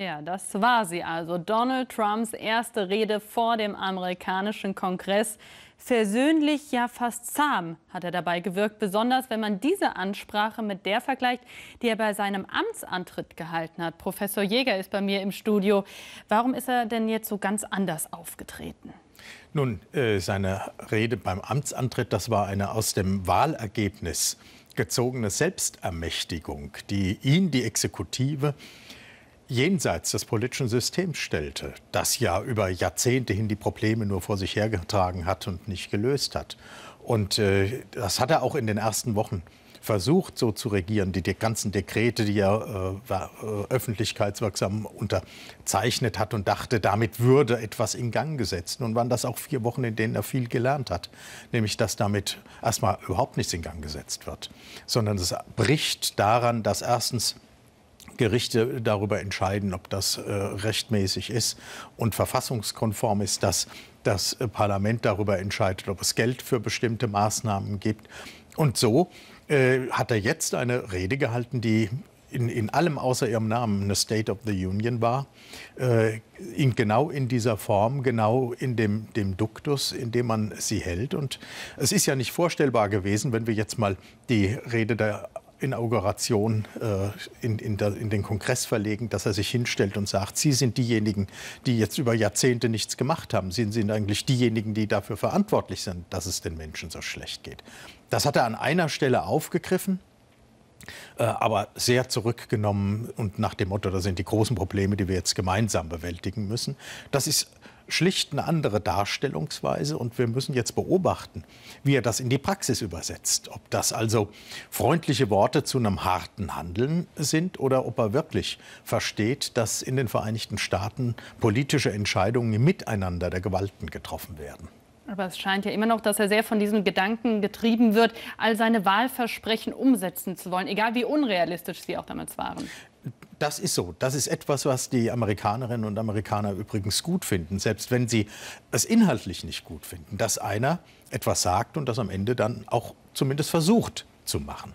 Ja, das war sie also. Donald Trumps erste Rede vor dem amerikanischen Kongress. Versöhnlich, ja fast zahm hat er dabei gewirkt, besonders wenn man diese Ansprache mit der vergleicht, die er bei seinem Amtsantritt gehalten hat. Professor Jäger ist bei mir im Studio. Warum ist er denn jetzt so ganz anders aufgetreten? Nun, äh, seine Rede beim Amtsantritt, das war eine aus dem Wahlergebnis gezogene Selbstermächtigung, die ihn, die Exekutive, jenseits des politischen Systems stellte, das ja über Jahrzehnte hin die Probleme nur vor sich hergetragen hat und nicht gelöst hat. Und äh, das hat er auch in den ersten Wochen versucht, so zu regieren. Die, die ganzen Dekrete, die er äh, äh öffentlichkeitswirksam unterzeichnet hat und dachte, damit würde etwas in Gang gesetzt. Nun waren das auch vier Wochen, in denen er viel gelernt hat, nämlich dass damit erstmal überhaupt nichts in Gang gesetzt wird, sondern es bricht daran, dass erstens Gerichte darüber entscheiden, ob das äh, rechtmäßig ist und verfassungskonform ist, dass das äh, Parlament darüber entscheidet, ob es Geld für bestimmte Maßnahmen gibt. Und so äh, hat er jetzt eine Rede gehalten, die in, in allem außer ihrem Namen eine State of the Union war, äh, in, genau in dieser Form, genau in dem, dem Duktus, in dem man sie hält. Und es ist ja nicht vorstellbar gewesen, wenn wir jetzt mal die Rede der Inauguration äh, in, in, der, in, den Kongress verlegen, dass er sich hinstellt und sagt, Sie sind diejenigen, die jetzt über Jahrzehnte nichts gemacht haben. Sie sind eigentlich diejenigen, die dafür verantwortlich sind, dass es den Menschen so schlecht geht. Das hat er an einer Stelle aufgegriffen, äh, aber sehr zurückgenommen und nach dem Motto, das sind die großen Probleme, die wir jetzt gemeinsam bewältigen müssen. Das ist schlicht eine andere Darstellungsweise und wir müssen jetzt beobachten, wie er das in die Praxis übersetzt. Ob das also freundliche Worte zu einem harten Handeln sind oder ob er wirklich versteht, dass in den Vereinigten Staaten politische Entscheidungen im Miteinander der Gewalten getroffen werden. Aber es scheint ja immer noch, dass er sehr von diesem Gedanken getrieben wird, all seine Wahlversprechen umsetzen zu wollen, egal wie unrealistisch sie auch damals waren das ist so. Das ist etwas, was die Amerikanerinnen und Amerikaner übrigens gut finden, selbst wenn sie es inhaltlich nicht gut finden, dass einer etwas sagt und das am Ende dann auch zumindest versucht zu machen.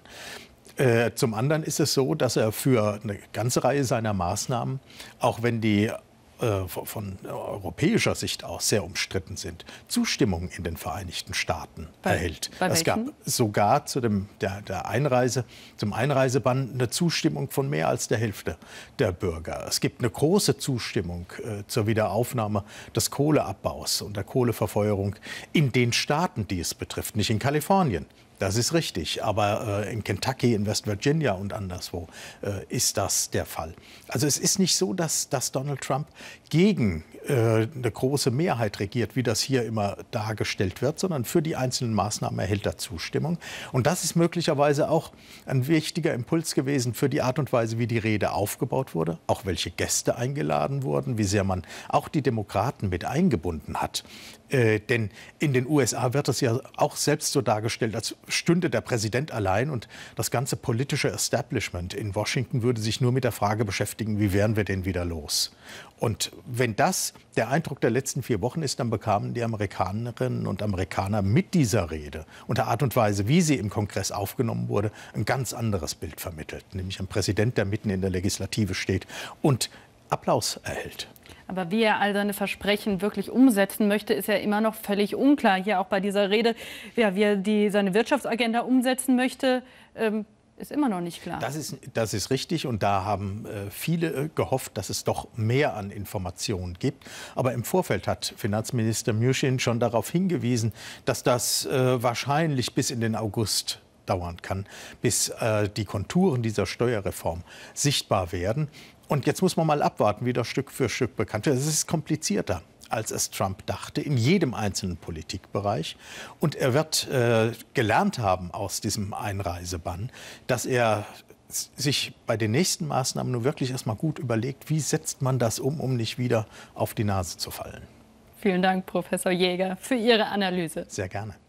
Äh, zum anderen ist es so, dass er für eine ganze Reihe seiner Maßnahmen, auch wenn die äh, von äh, europäischer Sicht aus sehr umstritten sind, Zustimmung in den Vereinigten Staaten bei, erhält. Bei es gab sogar zu dem, der, der Einreise, zum Einreisebann eine Zustimmung von mehr als der Hälfte der Bürger. Es gibt eine große Zustimmung äh, zur Wiederaufnahme des Kohleabbaus und der Kohleverfeuerung in den Staaten, die es betrifft, nicht in Kalifornien. Das ist richtig, aber äh, in Kentucky, in West Virginia und anderswo äh, ist das der Fall. Also es ist nicht so, dass, dass Donald Trump gegen äh, eine große Mehrheit regiert, wie das hier immer dargestellt wird, sondern für die einzelnen Maßnahmen erhält er Zustimmung. Und das ist möglicherweise auch ein wichtiger Impuls gewesen für die Art und Weise, wie die Rede aufgebaut wurde, auch welche Gäste eingeladen wurden, wie sehr man auch die Demokraten mit eingebunden hat. Äh, denn in den USA wird es ja auch selbst so dargestellt, als stünde der Präsident allein und das ganze politische Establishment in Washington würde sich nur mit der Frage beschäftigen, wie wären wir denn wieder los? Und wenn das der Eindruck der letzten vier Wochen ist, dann bekamen die Amerikanerinnen und Amerikaner mit dieser Rede und der Art und Weise, wie sie im Kongress aufgenommen wurde, ein ganz anderes Bild vermittelt, nämlich ein Präsident, der mitten in der Legislative steht und Applaus erhält. Aber wie er all seine Versprechen wirklich umsetzen möchte, ist ja immer noch völlig unklar. Hier auch bei dieser Rede, ja, wie er die, seine Wirtschaftsagenda umsetzen möchte, ähm, ist immer noch nicht klar. Das ist, das ist richtig und da haben äh, viele äh, gehofft, dass es doch mehr an Informationen gibt. Aber im Vorfeld hat Finanzminister Müschin schon darauf hingewiesen, dass das äh, wahrscheinlich bis in den August dauern kann, bis äh, die Konturen dieser Steuerreform sichtbar werden. Und jetzt muss man mal abwarten, wie das Stück für Stück bekannt wird. Es ist komplizierter als es Trump dachte, in jedem einzelnen Politikbereich. Und er wird äh, gelernt haben aus diesem Einreisebann, dass er sich bei den nächsten Maßnahmen nur wirklich erstmal gut überlegt, wie setzt man das um, um nicht wieder auf die Nase zu fallen. Vielen Dank, Professor Jäger, für Ihre Analyse. Sehr gerne.